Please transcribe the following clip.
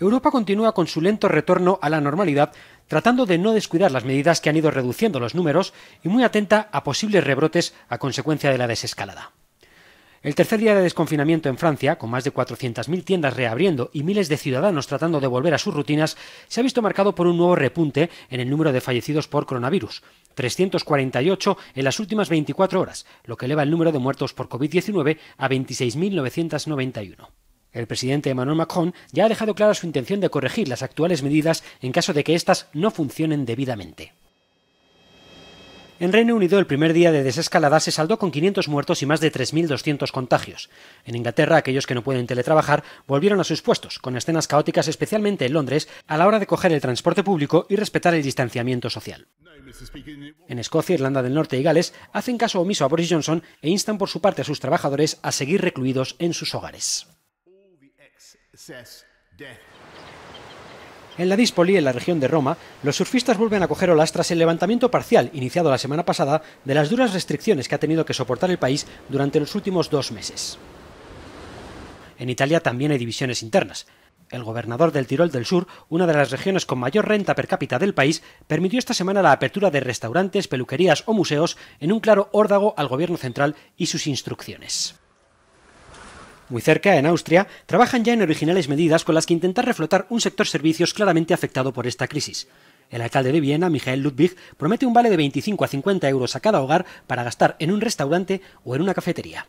Europa continúa con su lento retorno a la normalidad, tratando de no descuidar las medidas que han ido reduciendo los números y muy atenta a posibles rebrotes a consecuencia de la desescalada. El tercer día de desconfinamiento en Francia, con más de 400.000 tiendas reabriendo y miles de ciudadanos tratando de volver a sus rutinas, se ha visto marcado por un nuevo repunte en el número de fallecidos por coronavirus, 348 en las últimas 24 horas, lo que eleva el número de muertos por COVID-19 a 26.991. El presidente Emmanuel Macron ya ha dejado clara su intención de corregir las actuales medidas en caso de que éstas no funcionen debidamente. En Reino Unido el primer día de desescalada se saldó con 500 muertos y más de 3.200 contagios. En Inglaterra aquellos que no pueden teletrabajar volvieron a sus puestos, con escenas caóticas especialmente en Londres a la hora de coger el transporte público y respetar el distanciamiento social. En Escocia, Irlanda del Norte y Gales hacen caso omiso a Boris Johnson e instan por su parte a sus trabajadores a seguir recluidos en sus hogares. En la Dispoli, en la región de Roma, los surfistas vuelven a coger olas tras el levantamiento parcial iniciado la semana pasada de las duras restricciones que ha tenido que soportar el país durante los últimos dos meses. En Italia también hay divisiones internas. El gobernador del Tirol del Sur, una de las regiones con mayor renta per cápita del país, permitió esta semana la apertura de restaurantes, peluquerías o museos en un claro órdago al gobierno central y sus instrucciones. Muy cerca, en Austria, trabajan ya en originales medidas con las que intentar reflotar un sector servicios claramente afectado por esta crisis. El alcalde de Viena, Michael Ludwig, promete un vale de 25 a 50 euros a cada hogar para gastar en un restaurante o en una cafetería.